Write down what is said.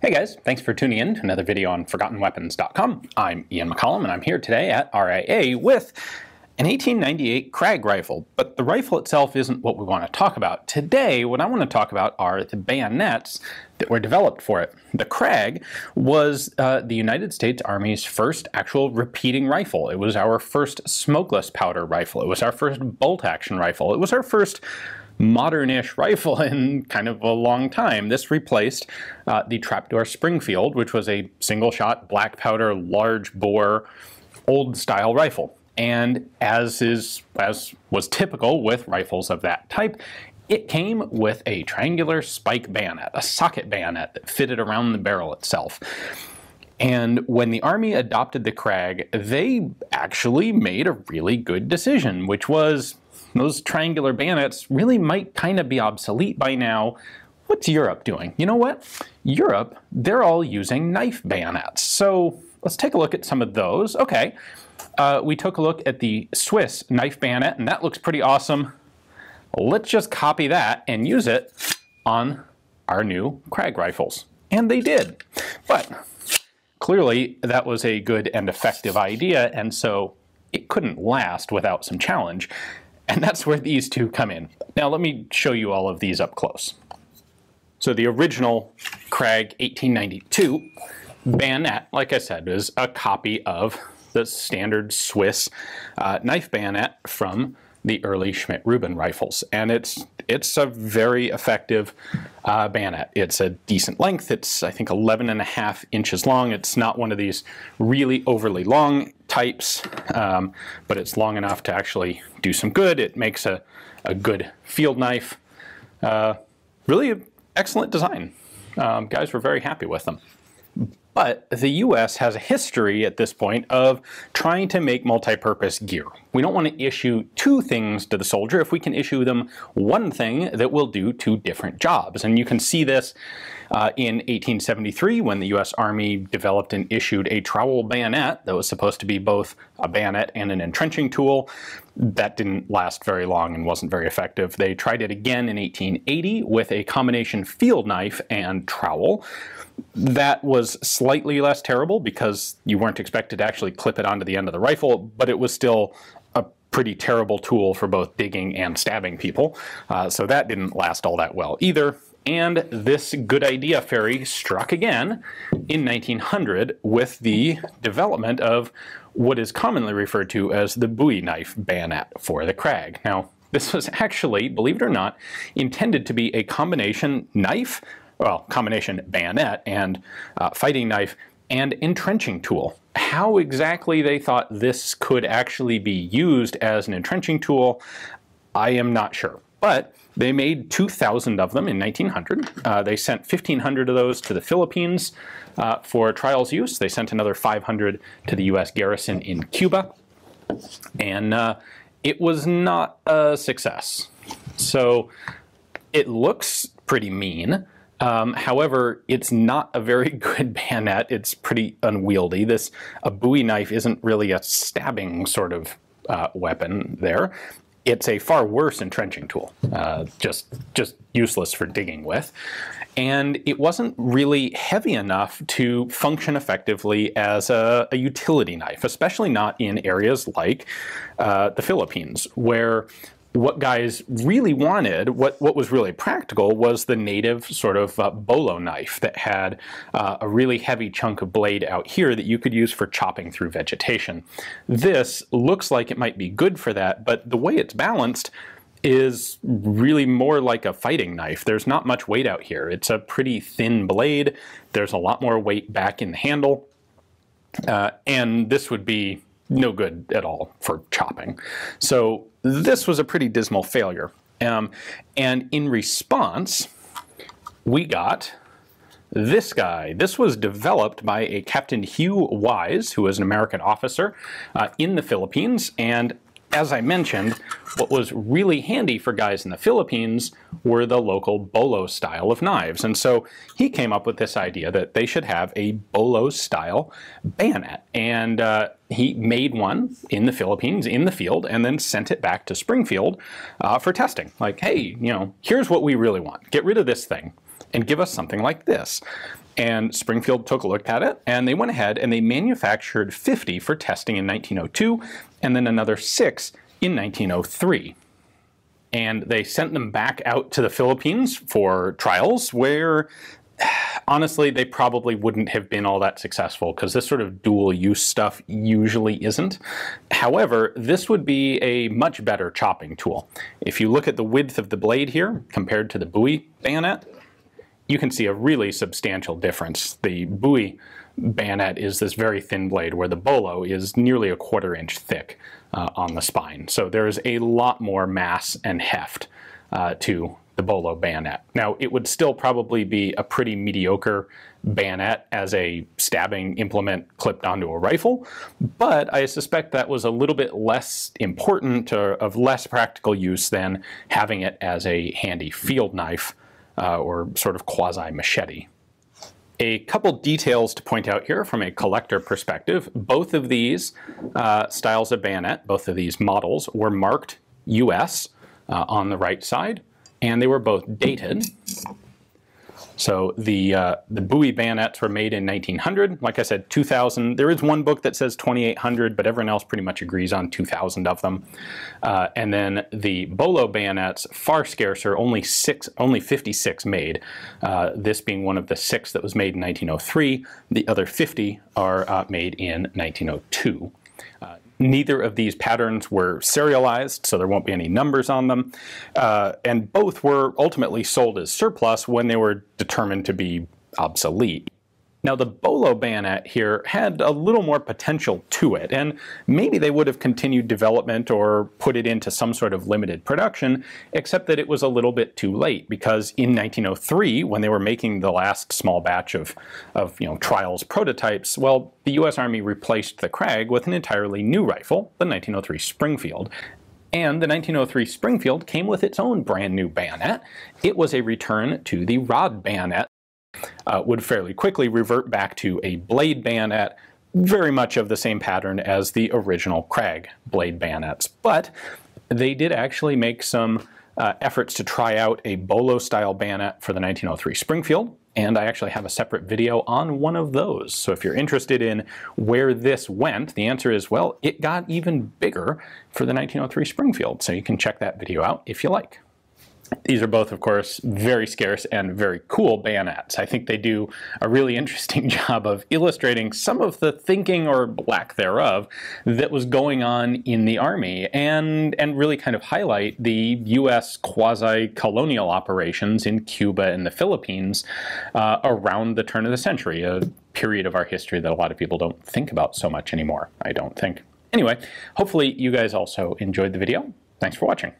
Hey guys, thanks for tuning in to another video on ForgottenWeapons.com. I'm Ian McCollum and I'm here today at RIA with an 1898 Krag rifle, but the rifle itself isn't what we want to talk about. Today, what I want to talk about are the bayonets that were developed for it. The Krag was uh, the United States Army's first actual repeating rifle. It was our first smokeless powder rifle. It was our first bolt action rifle. It was our first modern-ish rifle in kind of a long time. This replaced uh, the Trapdoor Springfield, which was a single-shot, black powder, large bore, old-style rifle. And as is as was typical with rifles of that type, it came with a triangular spike bayonet, a socket bayonet that fitted around the barrel itself. And when the army adopted the Krag, they actually made a really good decision, which was those triangular bayonets really might kind of be obsolete by now. What's Europe doing? You know what? Europe, they're all using knife bayonets. So let's take a look at some of those. Okay, uh, we took a look at the Swiss knife bayonet, and that looks pretty awesome. Let's just copy that and use it on our new Krag rifles. And they did. But clearly that was a good and effective idea, and so it couldn't last without some challenge. And that's where these two come in. Now let me show you all of these up close. So the original Crag 1892 bayonet, like I said, is a copy of the standard Swiss uh, knife bayonet from the early Schmidt-Rubin rifles. And it's, it's a very effective uh, bayonet. It's a decent length. It's, I think, 11 and a half inches long. It's not one of these really overly long types, um, but it's long enough to actually do some good. It makes a, a good field knife. Uh, really excellent design. Um, guys were very happy with them. But the US has a history at this point of trying to make multi-purpose gear. We don't want to issue two things to the soldier if we can issue them one thing that will do two different jobs. And you can see this uh, in 1873, when the U.S. Army developed and issued a trowel bayonet that was supposed to be both a bayonet and an entrenching tool, that didn't last very long and wasn't very effective. They tried it again in 1880 with a combination field knife and trowel. That was slightly less terrible because you weren't expected to actually clip it onto the end of the rifle, but it was still a pretty terrible tool for both digging and stabbing people. Uh, so that didn't last all that well either. And this good idea fairy struck again in 1900 with the development of what is commonly referred to as the Bowie knife bayonet for the crag. Now, this was actually, believe it or not, intended to be a combination knife, well, combination bayonet and uh, fighting knife and entrenching tool. How exactly they thought this could actually be used as an entrenching tool, I am not sure. But they made 2,000 of them in 1900. Uh, they sent 1,500 of those to the Philippines uh, for trials use. They sent another 500 to the U.S. garrison in Cuba. And uh, it was not a success. So it looks pretty mean. Um, however, it's not a very good bayonet. It's pretty unwieldy. This a Bowie knife isn't really a stabbing sort of uh, weapon there it's a far worse entrenching tool, uh, just just useless for digging with. And it wasn't really heavy enough to function effectively as a, a utility knife, especially not in areas like uh, the Philippines, where what guys really wanted, what, what was really practical, was the native sort of uh, bolo knife that had uh, a really heavy chunk of blade out here that you could use for chopping through vegetation. This looks like it might be good for that, but the way it's balanced is really more like a fighting knife. There's not much weight out here. It's a pretty thin blade. There's a lot more weight back in the handle. Uh, and this would be no good at all for chopping. So this was a pretty dismal failure. Um, and in response, we got this guy. This was developed by a Captain Hugh Wise, who was an American officer uh, in the Philippines, and as I mentioned, what was really handy for guys in the Philippines were the local bolo style of knives. And so he came up with this idea that they should have a bolo style bayonet. And uh, he made one in the Philippines in the field and then sent it back to Springfield uh, for testing. Like, hey, you know, here's what we really want. Get rid of this thing and give us something like this. And Springfield took a look at it, and they went ahead and they manufactured 50 for testing in 1902, and then another six in 1903. And they sent them back out to the Philippines for trials where honestly, they probably wouldn't have been all that successful because this sort of dual use stuff usually isn't. However, this would be a much better chopping tool. If you look at the width of the blade here compared to the Bowie bayonet, you can see a really substantial difference. The buoy bayonet is this very thin blade where the bolo is nearly a quarter inch thick uh, on the spine. So there is a lot more mass and heft uh, to the bolo bayonet. Now it would still probably be a pretty mediocre bayonet as a stabbing implement clipped onto a rifle, but I suspect that was a little bit less important or of less practical use than having it as a handy field knife uh, or sort of quasi machete. A couple details to point out here from a collector perspective. Both of these uh, styles of bayonet, both of these models, were marked US uh, on the right side, and they were both dated so the uh, the Bowie bayonets were made in 1900. Like I said, 2000. There is one book that says 2800, but everyone else pretty much agrees on 2000 of them. Uh, and then the Bolo bayonets, far scarcer, only six, only 56 made. Uh, this being one of the six that was made in 1903. The other 50 are uh, made in 1902. Neither of these patterns were serialized, so there won't be any numbers on them, uh, and both were ultimately sold as surplus when they were determined to be obsolete. Now, the Bolo bayonet here had a little more potential to it, and maybe they would have continued development or put it into some sort of limited production, except that it was a little bit too late, because in 1903, when they were making the last small batch of, of you know, trials prototypes, well, the U.S. Army replaced the Krag with an entirely new rifle, the 1903 Springfield, and the 1903 Springfield came with its own brand new bayonet. It was a return to the rod bayonet uh, would fairly quickly revert back to a blade bayonet, very much of the same pattern as the original Krag blade bayonets. But they did actually make some uh, efforts to try out a bolo style bayonet for the 1903 Springfield. And I actually have a separate video on one of those. So if you're interested in where this went, the answer is, well, it got even bigger for the 1903 Springfield. So you can check that video out if you like these are both, of course, very scarce and very cool bayonets. I think they do a really interesting job of illustrating some of the thinking or lack thereof that was going on in the army and, and really kind of highlight the U.S. quasi-colonial operations in Cuba and the Philippines uh, around the turn of the century, a period of our history that a lot of people don't think about so much anymore, I don't think. Anyway, hopefully you guys also enjoyed the video. Thanks for watching.